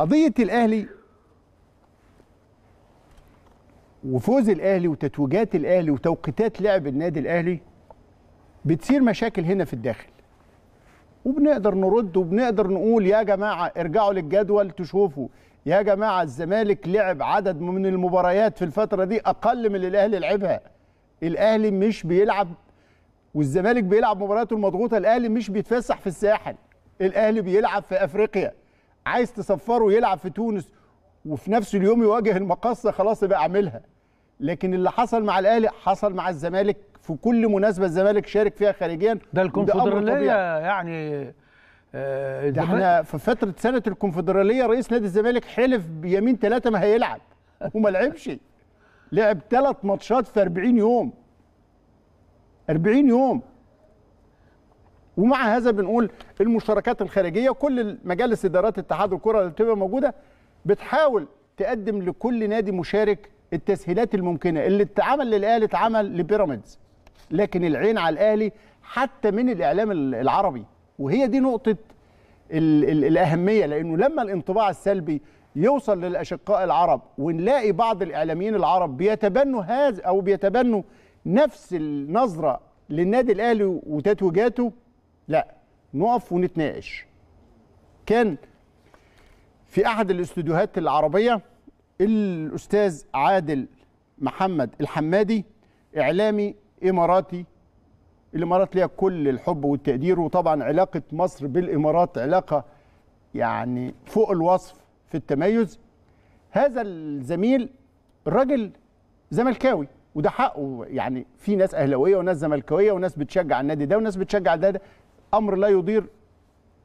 قضية الأهلي وفوز الأهلي وتتويجات الأهلي وتوقيتات لعب النادي الأهلي بتصير مشاكل هنا في الداخل وبنقدر نرد وبنقدر نقول يا جماعة ارجعوا للجدول تشوفوا يا جماعة الزمالك لعب عدد من المباريات في الفترة دي أقل من اللي الأهلي لعبها الأهلي مش بيلعب والزمالك بيلعب مبارياته المضغوطة الأهلي مش بيتفسح في الساحل الأهلي بيلعب في أفريقيا عايز تصفره يلعب في تونس وفي نفس اليوم يواجه المقصه خلاص يبقى اعملها لكن اللي حصل مع الاهلي حصل مع الزمالك في كل مناسبه الزمالك شارك فيها خارجيا ده الكونفدراليه يعني آه ده احنا في فتره سنه الكونفدراليه رئيس نادي الزمالك حلف بيمين ثلاثه ما هيلعب وما لعبش لعب ثلاث ماتشات في 40 يوم 40 يوم ومع هذا بنقول المشتركات الخارجيه كل مجالس ادارات اتحاد الكره اللي بتبقى موجوده بتحاول تقدم لكل نادي مشارك التسهيلات الممكنه اللي اتعمل للاهلي اتعمل لبيراميدز لكن العين على الاهلي حتى من الاعلام العربي وهي دي نقطه الـ الـ الاهميه لانه لما الانطباع السلبي يوصل للاشقاء العرب ونلاقي بعض الاعلاميين العرب بيتبنوا هذا او بيتبنوا نفس النظره للنادي الاهلي وتتويجاته لا نقف ونتناقش كان في احد الاستوديوهات العربيه الاستاذ عادل محمد الحمادي اعلامي اماراتي الامارات ليها كل الحب والتقدير وطبعا علاقه مصر بالامارات علاقه يعني فوق الوصف في التميز هذا الزميل الراجل زملكاوي وده حقه يعني في ناس اهلاويه وناس زملكاويه وناس بتشجع النادي ده وناس بتشجع ده, ده امر لا يضير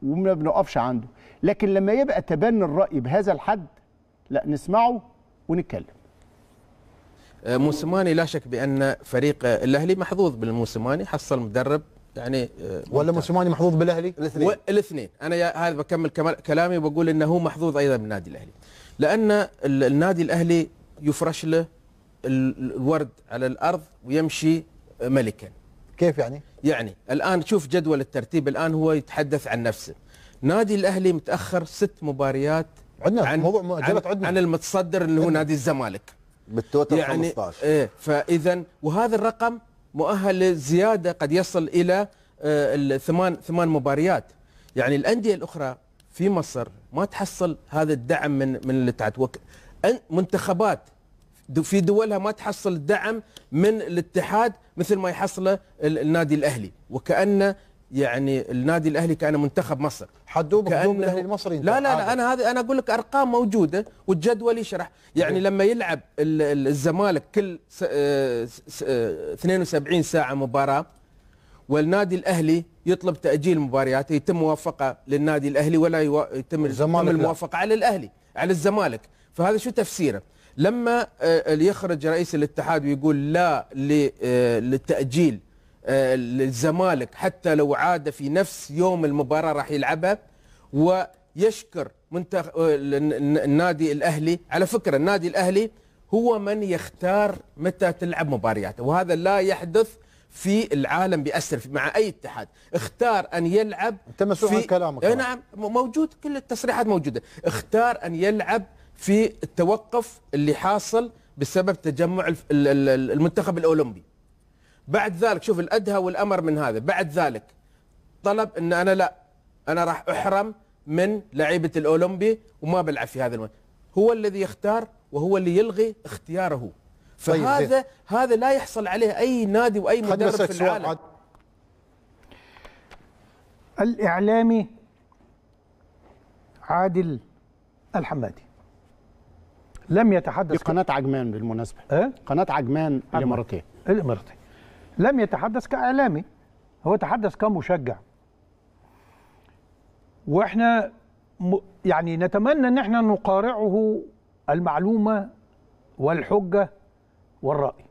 وما بنقفش عنده لكن لما يبقى تبني الراي بهذا الحد لا نسمعه ونتكلم آه، موسيماني لا شك بان فريق الاهلي محظوظ بالموسيماني حصل مدرب يعني آه، ولا موسيماني محظوظ بالاهلي؟ الاثنين الاثنين انا هذا بكمل كلامي وبقول انه هو محظوظ ايضا بالنادي الاهلي لان النادي الاهلي يفرش له الورد على الارض ويمشي ملكا كيف يعني؟ يعني الآن شوف جدول الترتيب الآن هو يتحدث عن نفسه نادي الأهلي متأخر ست مباريات عندنا عن موضوع عن, عدنا. عن المتصدر اللي هو نادي الزمالك بالتوتل يعني 15 إيه فإذا وهذا الرقم مؤهل لزياده قد يصل إلى آه، الثمان ثمان مباريات يعني الأندية الأخرى في مصر ما تحصل هذا الدعم من من اللي تعتوك. منتخبات في دولها ما تحصل دعم من الاتحاد مثل ما يحصله النادي الاهلي وكأن يعني النادي الاهلي كان منتخب مصر حدوه بحدود الاهلي المصري لا لا لا انا هذه انا اقول لك ارقام موجوده والجدول يشرح يعني لما يلعب الزمالك كل 72 آه، آه، ساعه مباراه والنادي الاهلي يطلب تاجيل مبارياته يتم موافقه للنادي الاهلي ولا يتم الموافقه على الاهلي على الزمالك فهذا شو تفسيره؟ لما آه، يخرج رئيس الاتحاد ويقول لا آه، للتأجيل آه، للزمالك حتى لو عاد في نفس يوم المباراة راح يلعبها ويشكر منتخ... النادي الأهلي على فكرة النادي الأهلي هو من يختار متى تلعب مبارياته وهذا لا يحدث في العالم بأسر مع أي اتحاد اختار أن يلعب أنت مسؤول عن كلامك نعم موجود كل التصريحات موجودة اختار أن يلعب في التوقف اللي حاصل بسبب تجمع المنتخب الاولمبي بعد ذلك شوف الادهى والامر من هذا بعد ذلك طلب ان انا لا انا راح احرم من لعيبه الاولمبي وما بلعب في هذا المنتخب هو الذي يختار وهو اللي يلغي اختياره طيب، فهذا طيب هذا لا يحصل عليه اي نادي واي مدرب في العالم عد... الاعلامي عادل الحمادي لم يتحدث قناه عجمان بالمناسبه أه؟ قناه عجمان الاماراتيه الاماراتيه لم يتحدث كاعلامي هو تحدث كمشجع واحنا م... يعني نتمنى ان احنا نقارعه المعلومه والحجه والراي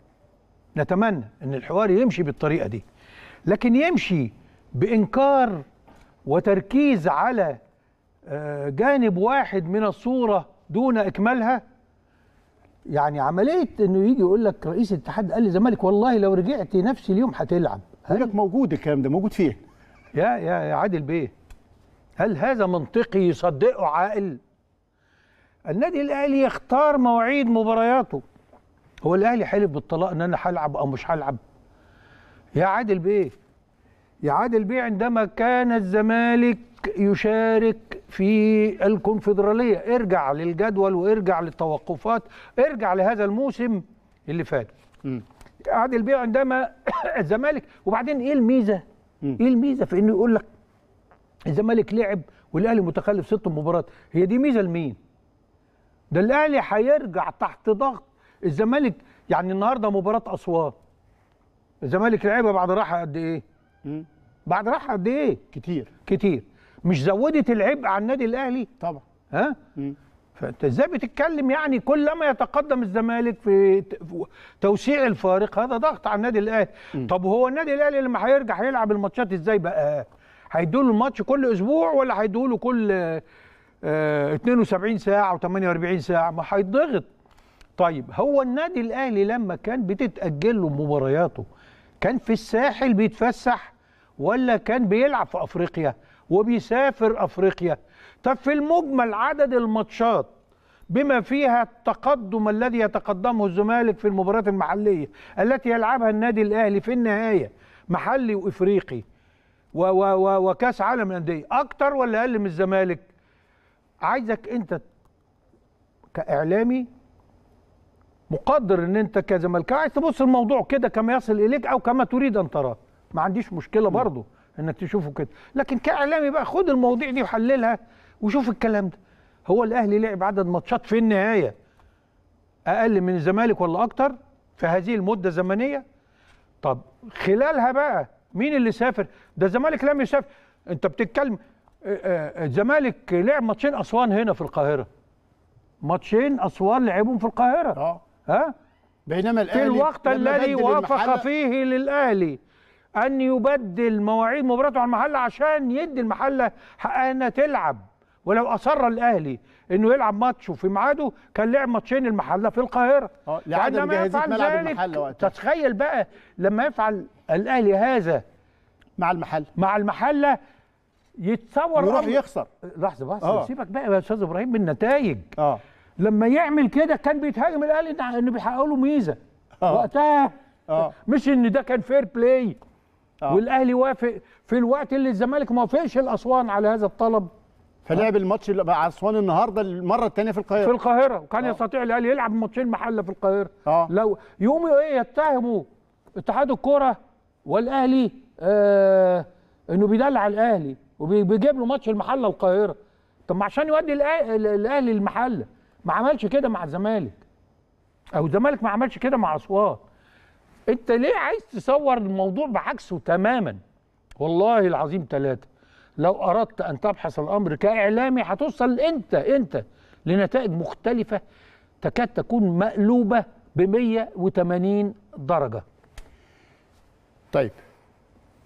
نتمنى ان الحوار يمشي بالطريقه دي لكن يمشي بانكار وتركيز على آه، جانب واحد من الصوره دون اكمالها يعني عمليه انه يجي يقول لك رئيس الاتحاد قال للزمالك والله لو رجعت نفس اليوم هتلعب يقول لك موجود الكلام ده موجود فيه يا يا يا عادل بيه هل هذا منطقي يصدقه عاقل النادي الاهلي يختار مواعيد مبارياته هو الاهلي حلف بالطلاق ان انا هلعب او مش هلعب يا عادل بيه يا عادل بيه عندما كان الزمالك يشارك في الكونفدرالية ارجع للجدول وارجع للتوقفات ارجع لهذا الموسم اللي فات قعد البيع عندما الزمالك وبعدين ايه الميزة م. ايه الميزة في انه يقول لك الزمالك لعب والاهلي متخلف ست مباريات هي دي ميزة لمين ده الاهلي هيرجع تحت ضغط الزمالك يعني النهارده مباراة اسوان الزمالك لعبها بعد راحة قد ايه م. بعد راحة قد ايه كتير كتير مش زودت العبء على النادي الاهلي طبعا ها مم. فانت ازاي بتتكلم يعني كلما يتقدم الزمالك في توسيع الفارق هذا ضغط على النادي الاهلي طب هو النادي الاهلي لما هيرجع هيلعب الماتشات ازاي بقى هيدوا له الماتش كل اسبوع ولا هيدوا له كل آه 72 آه، ساعه و48 ساعه ما هيتضغط طيب هو النادي الاهلي لما كان بتتاجل له مبارياته كان في الساحل بيتفسح ولا كان بيلعب في افريقيا وبيسافر افريقيا طب في المجمل عدد الماتشات بما فيها التقدم الذي يتقدمه الزمالك في المباريات المحليه التي يلعبها النادي الاهلي في النهايه محلي وافريقي و و و وكاس عالم الانديه اكتر ولا اقل من الزمالك عايزك انت كاعلامي مقدر ان انت كزملكاوي عايز تبص الموضوع كده كما يصل اليك او كما تريد ان تراه ما عنديش مشكله برضه انك تشوفه كده لكن كاعلامي بقى خد المواضيع دي وحللها وشوف الكلام ده هو الاهلي لعب عدد ماتشات في النهايه اقل من الزمالك ولا اكتر في هذه المده الزمنيه طب خلالها بقى مين اللي سافر ده الزمالك لم يسافر انت بتتكلم آه، آه، آه، الزمالك لعب ماتشين اسوان هنا في القاهره ماتشين اسوان لعبهم في القاهره اه ها بينما الاهلي في الوقت الذي وافق فيه للاهلي ان يبدل مواعيد مباراته على المحله عشان يدي المحله حقها انها تلعب ولو اصر الاهلي انه يلعب ماتشه في ميعاده كان لعب ماتشين المحله في القاهره اه لعدم جاهزيه ملعب المحله وقتها تتخيل بقى لما يفعل الاهلي هذا مع المحله مع المحله يتصور يروح يخسر لحظه بس آه. سيبك بقى يا استاذ ابراهيم من النتائج آه. لما يعمل كده كان بيتهاجم الاهلي انه بيحققوا له ميزه أوه. وقتها أوه. مش ان ده كان فير بلاي آه. والاهلي وافق في الوقت اللي الزمالك ما وافقش الاسوان على هذا الطلب فلعب الماتش مع اسوان النهارده المره الثانيه في القاهره في القاهره وكان آه. يستطيع الاهلي يلعب ماتشين محله في القاهره آه. لو يوم ايه يتهموا اتحاد الكوره والاهلي آه انه بيدلع الاهلي وبيجيب له ماتش المحله القاهره طب ما عشان يودي الاهلي المحله ما عملش كده مع الزمالك او الزمالك ما عملش كده مع اسوان انت ليه عايز تصور الموضوع بعكسه تماما والله العظيم ثلاثة لو أردت أن تبحث الأمر كإعلامي هتوصل أنت أنت لنتائج مختلفة تكاد تكون مقلوبة ب 180 درجة طيب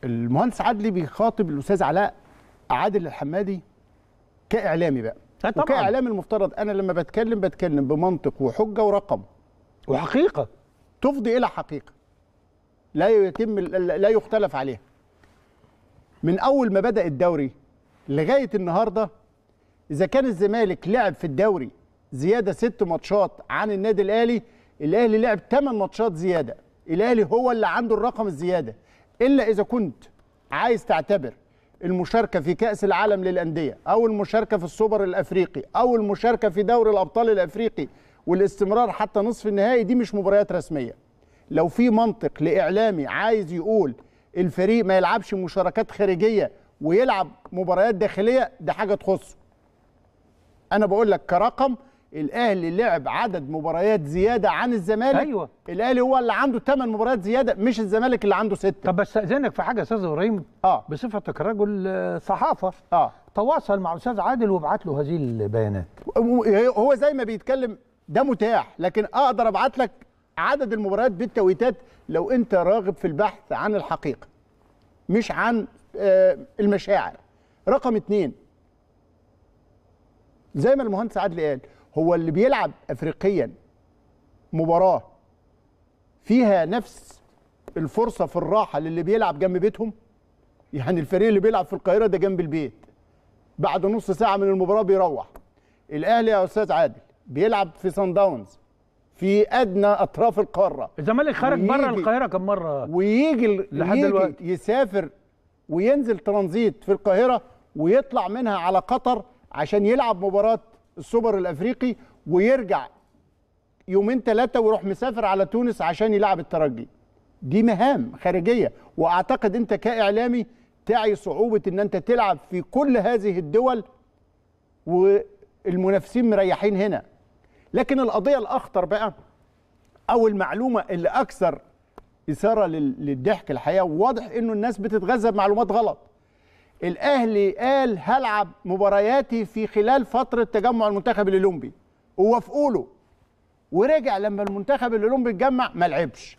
المهندس عدلي بيخاطب الأستاذ علاء عادل الحمادي كإعلامي بقى آه، طبعا. وكإعلامي المفترض أنا لما بتكلم بتكلم بمنطق وحجة ورقم وحقيقة تفضي إلى حقيقة لا يتم لا يختلف عليها من اول ما بدا الدوري لغايه النهارده اذا كان الزمالك لعب في الدوري زياده ست ماتشات عن النادي الاهلي الاهلي لعب ثمان ماتشات زياده الاهلي هو اللي عنده الرقم الزياده الا اذا كنت عايز تعتبر المشاركه في كاس العالم للانديه او المشاركه في السوبر الافريقي او المشاركه في دوري الابطال الافريقي والاستمرار حتى نصف النهائي دي مش مباريات رسميه لو في منطق لاعلامي عايز يقول الفريق ما يلعبش مشاركات خارجيه ويلعب مباريات داخليه ده حاجه تخصه انا بقول لك كرقم الاهلي لعب عدد مباريات زياده عن الزمالك ايوه الاهلي هو اللي عنده 8 مباريات زياده مش الزمالك اللي عنده 6 طب استاذنك في حاجه يا استاذ ابراهيم اه بصفتك رجل آه، صحافه اه تواصل مع استاذ عادل وابعت له هذه البيانات هو زي ما بيتكلم ده متاح لكن اقدر ابعت لك عدد المباريات بالتويتات لو انت راغب في البحث عن الحقيقه مش عن آه، المشاعر رقم اتنين زي ما المهندس عادل قال هو اللي بيلعب افريقيا مباراه فيها نفس الفرصه في الراحه للي بيلعب جنب بيتهم يعني الفريق اللي بيلعب في القاهره ده جنب البيت بعد نص ساعه من المباراه بيروح الاهلي يا استاذ عادل بيلعب في سان داونز في ادنى اطراف القاره الزمالك خرج بره القاهره كم مره ويجي لحد الوقت يسافر وينزل ترانزيت في القاهره ويطلع منها على قطر عشان يلعب مباراه السوبر الافريقي ويرجع يومين ثلاثه ويروح مسافر على تونس عشان يلعب الترجي دي مهام خارجيه واعتقد انت كاعلامي تعي صعوبه ان انت تلعب في كل هذه الدول والمنافسين مريحين هنا لكن القضيه الاخطر بقى او المعلومه اللي اكثر اثاره للضحك الحقيقه وواضح انه الناس بتتغذى بمعلومات غلط الاهلي قال هلعب مبارياتي في خلال فتره تجمع المنتخب الاولمبي ووافقوا له ورجع لما المنتخب الاولمبي اتجمع ما لعبش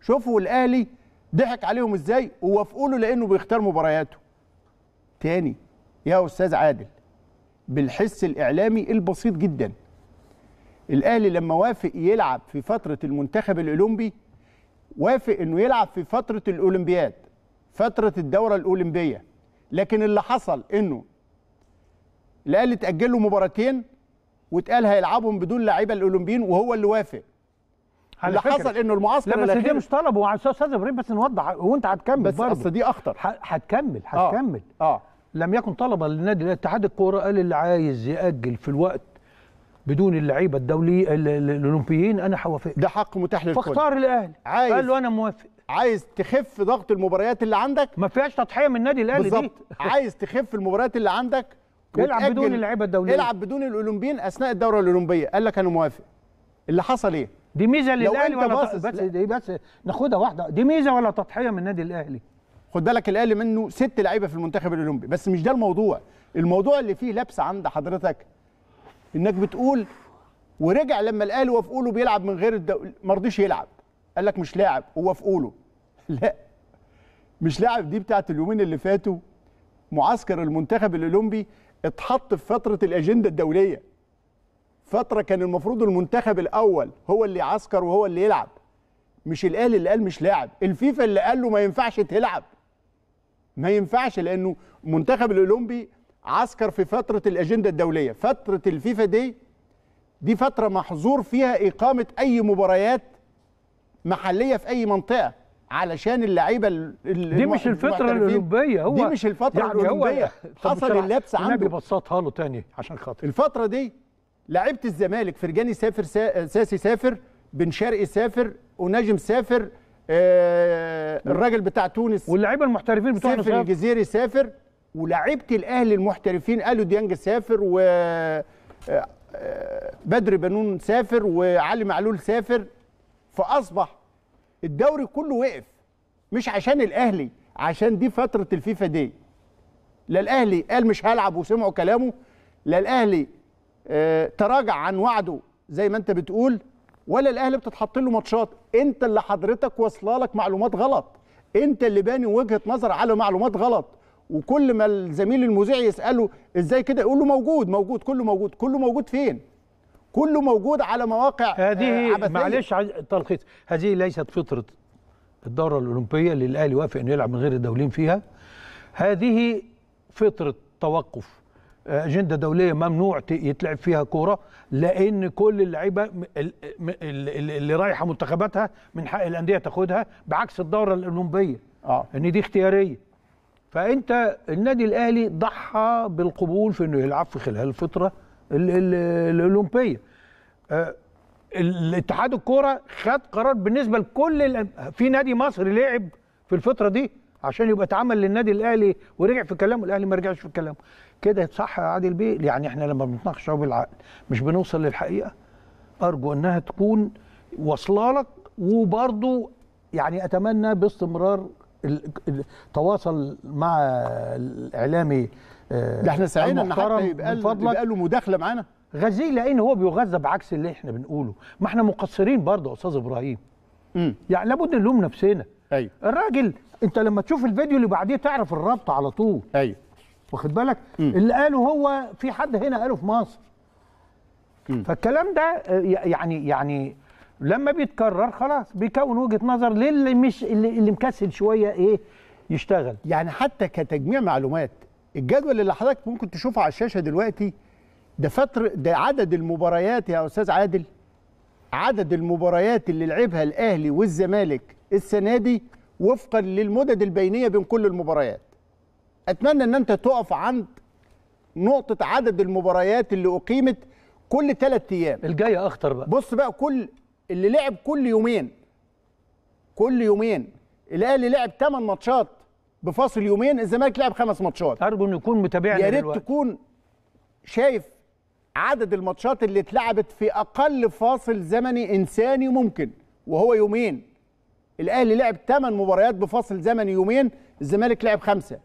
شوفوا الاهلي ضحك عليهم ازاي ووافقوا له لانه بيختار مبارياته تاني يا استاذ عادل بالحس الاعلامي البسيط جدا الاهلي لما وافق يلعب في فتره المنتخب الاولمبي وافق انه يلعب في فتره الاولمبياد فتره الدوره الاولمبيه لكن اللي حصل انه الاهلي اتاجل له مباراتين واتقال هيلعبهم بدون لعيبه الاولمبيين وهو اللي وافق اللي فكرة. حصل انه المعسكر لا بس دي مش طلب هو استاذ ابراهيم بس نوضح وانت هتكمل بس اصل دي اخطر هتكمل هتكمل اه, آه. لم يكن طلبا للنادي الاتحاد الكوره قال اللي عايز ياجل في الوقت بدون اللعيبه الدولي الاولمبيين انا حوافق ده حق متاح للكل فاختار الاهلي عايز قال له انا موافق عايز تخف ضغط المباريات اللي عندك ما فيهاش تضحيه من النادي الاهلي بالظبط عايز تخف المباريات اللي عندك العب بدون اللعيبه الدوليه العب بدون الاولمبيين اثناء الدوره الاولمبيه قال لك انا موافق اللي حصل ايه دي ميزه للاهلي ولا بس, بس دي إيه، بس ناخدها واحده دي ميزه ولا تضحيه من النادي الاهلي خد بالك الاهلي منه ست لعيبه في المنتخب الاولمبي بس مش ده الموضوع الموضوع اللي فيه لبس عند حضرتك انك بتقول ورجع لما الاهلي هو له بيلعب من غير الدو... ما رضيش يلعب قال لك مش لاعب هو في لا مش لاعب دي بتاعت اليومين اللي فاتوا معسكر المنتخب الاولمبي اتحط في فتره الاجنده الدوليه فتره كان المفروض المنتخب الاول هو اللي يعسكر وهو اللي يلعب مش الاهلي اللي قال مش لاعب الفيفا اللي قال له ما ينفعش تلعب ما ينفعش لانه المنتخب الاولمبي عسكر في فترة الأجندة الدولية فترة الفيفا دي دي فترة محظور فيها إقامة أي مباريات محلية في أي منطقة علشان اللعيبه دي مش الفتره الاولمبيه هو دي مش الفتره يعني الاولمبيه حصل اللبس عنده بسطها له تاني عشان خاطر الفتره دي لعيبه الزمالك فرجاني سافر سا... آه، ساسي سافر بن شرقي سافر ونجم سافر آه الراجل بتاع تونس واللعيبه المحترفين بتوع سافر الجزيري سافر ولعبت الاهلي المحترفين الو ديانج سافر و آه، آه، بدر بنون سافر وعلي معلول سافر فاصبح الدوري كله وقف مش عشان الاهلي عشان دي فتره الفيفا دي لا الاهلي قال مش هلعب وسمعوا كلامه لا الاهلي آه، تراجع عن وعده زي ما انت بتقول ولا الاهلي بتتحط له ماتشات انت اللي حضرتك واصله لك معلومات غلط انت اللي باني وجهه نظر على معلومات غلط وكل ما الزميل المذيع يساله ازاي كده يقول له موجود موجود كله موجود كله موجود فين كله موجود على مواقع آه، هذه معلش تلخيص هذه ليست فطره الدوره الاولمبيه اللي الاهلي وافق انه يلعب من غير الدولين فيها هذه فطره توقف آه، اجنده دوليه ممنوع يتلعب فيها كوره لان كل اللعيبه اللي رايحه منتخباتها من حق الانديه تاخدها بعكس الدوره الاولمبيه آه. ان يعني دي اختياريه فانت النادي الاهلي ضحى بالقبول في انه يلعب في خلال الفتره الاولمبيه آه، الاتحاد الكوره خد قرار بالنسبه لكل في نادي مصر لعب في الفتره دي عشان يبقى اتعمل للنادي الاهلي ورجع في كلامه الاهلي ما رجعش في كلامه كده صح يا عادل بيه يعني احنا لما بنتناقش بالعقل مش بنوصل للحقيقه ارجو انها تكون واصله لك وبرضه يعني اتمنى باستمرار تواصل مع الاعلامي ده آه، احنا سعينا ان حتى يبقى, يبقى له مداخله معانا غزيه لان هو بيغذى بعكس اللي احنا بنقوله ما احنا مقصرين برضه يا استاذ ابراهيم امم يعني لابد نلوم نفسنا ايوه الراجل انت لما تشوف الفيديو اللي بعديه تعرف الربط على طول ايوه واخد بالك مم. اللي قاله هو في حد هنا قاله في مصر مم. فالكلام ده آه، يعني يعني لما بيتكرر خلاص بيكون وجهه نظر للي مش اللي, اللي مكسل شويه ايه يشتغل يعني حتى كتجميع معلومات الجدول اللي حضرتك ممكن تشوفه على الشاشه دلوقتي ده فتر ده عدد المباريات يا استاذ عادل عدد المباريات اللي لعبها الاهلي والزمالك السنه دي وفقا للمدد البينيه بين كل المباريات اتمنى ان انت تقف عند نقطه عدد المباريات اللي اقيمت كل ثلاث ايام الجايه اخطر بقى بص بقى كل اللي لعب كل يومين كل يومين الاهلي لعب 8 ماتشات بفاصل يومين الزمالك لعب خمس ماتشات ارجو انه يكون متابعنا يا ريت تكون شايف عدد الماتشات اللي اتلعبت في اقل فاصل زمني انساني ممكن وهو يومين الاهلي لعب 8 مباريات بفاصل زمني يومين الزمالك لعب خمسه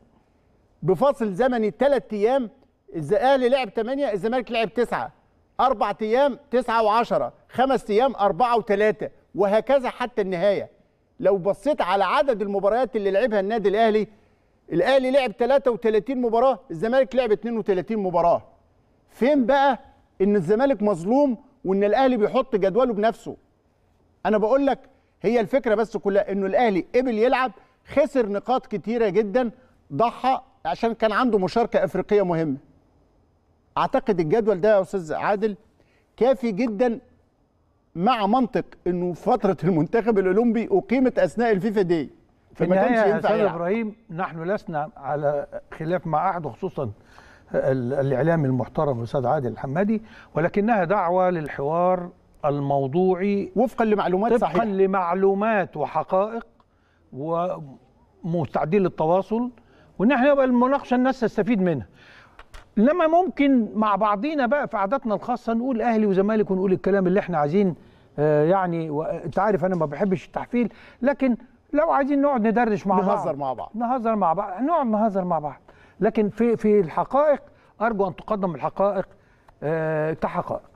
بفاصل زمني ثلاث ايام الاهلي لعب 8 الزمالك لعب 9 أربع أيام تسعة وعشرة خمس أيام أربعة وثلاثة وهكذا حتى النهاية لو بصيت على عدد المباريات اللي لعبها النادي الأهلي الأهلي لعب 33 مباراة الزمالك لعب 32 مباراة فين بقى إن الزمالك مظلوم وإن الأهلي بيحط جدوله بنفسه أنا بقول لك هي الفكرة بس كلها إنه الأهلي قبل يلعب خسر نقاط كتيرة جدا ضحى عشان كان عنده مشاركة أفريقية مهمة اعتقد الجدول ده يا استاذ عادل كافي جدا مع منطق انه فتره المنتخب الاولمبي اقيمت اثناء الفيفا دي فما كانش ينفع يا ابراهيم نحن لسنا على خلاف مع احد خصوصا الاعلامي المحترم الاستاذ عادل الحمادي ولكنها دعوه للحوار الموضوعي وفقا لمعلومات طبقا صحيحه وفقا لمعلومات وحقائق ومستعدين للتواصل وان احنا يبقى المناقشه الناس تستفيد منها لما ممكن مع بعضينا بقى في عاداتنا الخاصه نقول اهلي وزمالك ونقول الكلام اللي احنا عايزين آه، يعني انت عارف انا ما بحبش التحفيل لكن لو عايزين نقعد ندردش مع بعض نهزر مع بعض نهزر مع بعض نقعد نهزر مع بعض لكن في في الحقائق ارجو ان تقدم الحقائق آه، كحقائق